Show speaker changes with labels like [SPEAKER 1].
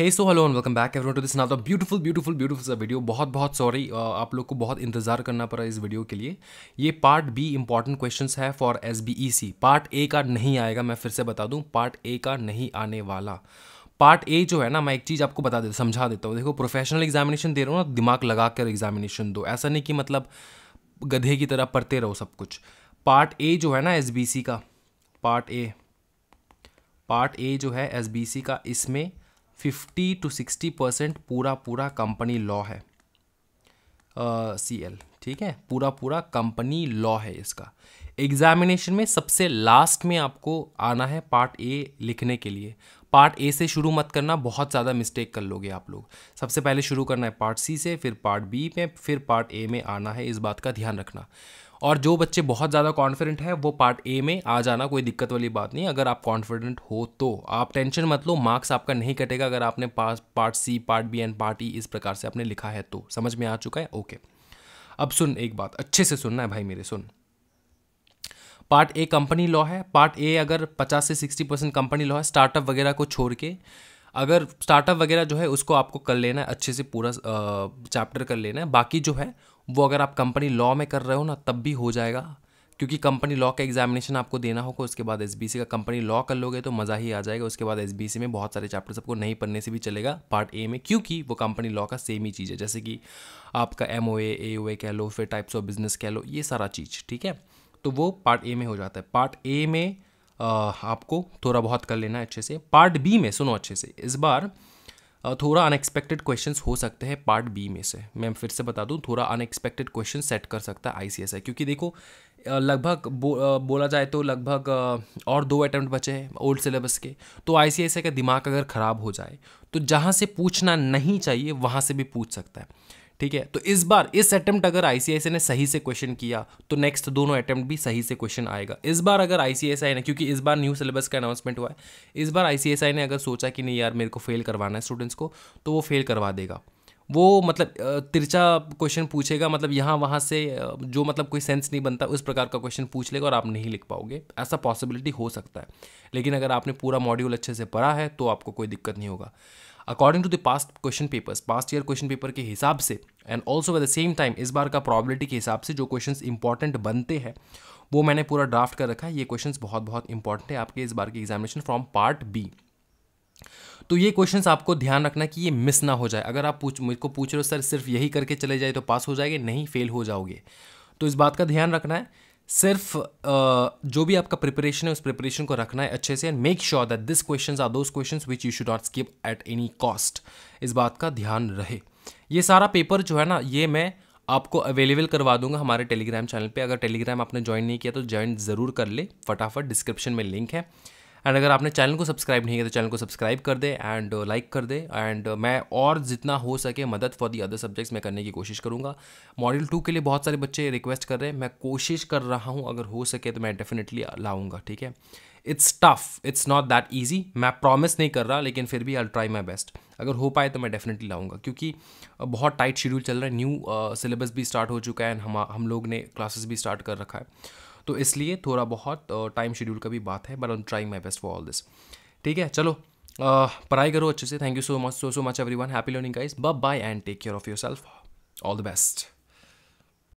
[SPEAKER 1] hey so hello and welcome back everyone to this now beautiful beautiful beautiful सा video बहुत बहुत sorry uh, आप लोग को बहुत इंतजार करना पड़ा इस वीडियो के लिए ये पार्ट बी इंपॉर्टेंट क्वेश्चन है for S B E C part A का नहीं आएगा मैं फिर से बता दूँ पार्ट ए का नहीं आने वाला पार्ट ए जो है ना मैं एक चीज़ आपको बता देता समझा देता हूँ देखो प्रोफेशनल एग्जामिनेशन दे रहा हूँ ना दिमाग लगा कर एग्जामिनेशन दो ऐसा नहीं कि मतलब गधे की तरह पढ़ते रहो सब कुछ पार्ट ए जो है ना एस बी सी का पार्ट ए पार्ट ए जो है एस बी सी का इसमें फिफ्टी टू सिक्सटी परसेंट पूरा पूरा कंपनी लॉ है सी uh, एल ठीक है पूरा पूरा कंपनी लॉ है इसका एग्जामिनेशन में सबसे लास्ट में आपको आना है पार्ट ए लिखने के लिए पार्ट ए से शुरू मत करना बहुत ज़्यादा मिस्टेक कर लोगे आप लोग सबसे पहले शुरू करना है पार्ट सी से फिर पार्ट बी में फिर पार्ट ए में आना है इस बात का ध्यान रखना और जो बच्चे बहुत ज़्यादा कॉन्फिडेंट हैं वो पार्ट ए में आ जाना कोई दिक्कत वाली बात नहीं अगर आप कॉन्फिडेंट हो तो आप टेंशन मत लो मार्क्स आपका नहीं कटेगा अगर आपने pass part C part B and part E इस प्रकार से आपने लिखा है तो समझ में आ चुका है ओके अब सुन एक बात अच्छे से सुनना है भाई मेरे सुन पार्ट ए कंपनी लॉ है पार्ट ए अगर पचास से सिक्सटी परसेंट कंपनी लॉ है स्टार्टअप वगैरह को छोड़ के अगर स्टार्टअप वगैरह जो है उसको आपको कर लेना है अच्छे से पूरा चैप्टर कर लेना है बाकी जो है वो अगर आप कंपनी लॉ में कर रहे हो ना तब भी हो जाएगा क्योंकि कंपनी लॉ का एग्जामिनेशन आपको देना होगा उसके बाद एस का कंपनी लॉ कर लोगे तो मज़ा ही आ जाएगा उसके बाद एस में बहुत सारे चैप्टर्स आपको नहीं पढ़ने से भी चलेगा पार्ट ए में क्योंकि वो कंपनी लॉ का सेम ही चीज़ है जैसे कि आपका एम ओ ए ओ ए कह लो फिर टाइप्स ऑफ बिजनेस कह लो ये सारा चीज़ ठीक है तो वो पार्ट ए में हो जाता है पार्ट ए में आपको थोड़ा बहुत कर लेना अच्छे से पार्ट बी में सुनो अच्छे से इस बार थोड़ा अनएक्सपेक्टेड क्वेश्चंस हो सकते हैं पार्ट बी में से मैं फिर से बता दूं थोड़ा अनएक्सपेक्टेड क्वेश्चन सेट कर सकता है आईसीएसआई क्योंकि देखो लगभग बो, बोला जाए तो लगभग और दो अटैम्प्ट बचे हैं ओल्ड सिलेबस के तो आईसीएसआई का दिमाग अगर ख़राब हो जाए तो जहाँ से पूछना नहीं चाहिए वहाँ से भी पूछ सकता है ठीक है तो इस बार इस अटेम्प्ट अगर आईसीआईसी ने सही से क्वेश्चन किया तो नेक्स्ट दोनों अटेम्प्ट भी सही से क्वेश्चन आएगा इस बार अगर आई ने क्योंकि इस बार न्यू सिलेबस का अनाउंसमेंट हुआ है इस बार आई ने अगर सोचा कि नहीं यार मेरे को फेल करवाना है स्टूडेंट्स को तो वो फेल करवा देगा वो मतलब तिरछा क्वेश्चन पूछेगा मतलब यहाँ वहाँ से जो मतलब कोई सेंस नहीं बनता उस प्रकार का क्वेश्चन पूछ लेगा और आप नहीं लिख पाओगे ऐसा पॉसिबिलिटी हो सकता है लेकिन अगर आपने पूरा मॉड्यूल अच्छे से पढ़ा है तो आपको कोई दिक्कत नहीं होगा according to the past question papers past year question paper के हिसाब से and also at the same time इस बार का प्रॉबिलिटी के हिसाब से जो क्वेश्चन इंपॉर्टेंट बनते हैं वो मैंने पूरा ड्राफ्ट कर रखा है ये क्वेश्चन बहुत बहुत इंपॉर्टेंट है आपके इस बार के एग्जामिनेशन फ्रॉम पार्ट बी तो ये क्वेश्चंस आपको ध्यान रखना कि ये मिस ना हो जाए अगर आप पूछ मुझको पूछ रहे हो सर सिर्फ यही करके चले जाए तो पास हो जाएंगे नहीं फेल हो जाओगे तो इस बात का ध्यान रखना है सिर्फ जो भी आपका प्रिपरेशन है उस प्रिपरेशन को रखना है अच्छे से and make sure that this question are those question which you should not skip at any cost इस बात का ध्यान रहे ये सारा पेपर जो है ना ये मैं आपको अवेलेबल करवा दूंगा हमारे टेलीग्राम चैनल पे अगर टेलीग्राम आपने ज्वाइन नहीं किया तो ज्वाइन ज़रूर कर ले फटाफट डिस्क्रिप्शन में लिंक है एंड अगर आपने चैनल को सब्सक्राइब नहीं किया तो चैनल को सब्सक्राइब कर दे एंड लाइक uh, कर दे एंड uh, मैं और जितना हो सके मदद फॉर दी अदर सब्जेक्ट्स मैं करने की कोशिश करूँगा मॉड्यूल टू के लिए बहुत सारे बच्चे रिक्वेस्ट कर रहे हैं मैं कोशिश कर रहा हूँ अगर हो सके तो मैं डेफिनेटली लाऊंगा ठीक है it's tough it's not that easy मैं प्रॉमिस नहीं कर रहा लेकिन फिर भी आई ट्राई माई बेस्ट अगर हो पाए तो मैं डेफिनेटली लाऊंगा क्योंकि uh, बहुत टाइट शेड्यूल चल रहा है न्यू सिलेबस भी स्टार्ट हो चुका है एंड हम हम लोग ने क्लासेस भी स्टार्ट कर रखा है तो इसलिए थोड़ा बहुत टाइम शेड्यूल का भी बात है but I am trying my best for all this ठीक है चलो पढ़ाई करो अच्छे से thank you so much so so much everyone happy learning guys bye and take care of yourself all the best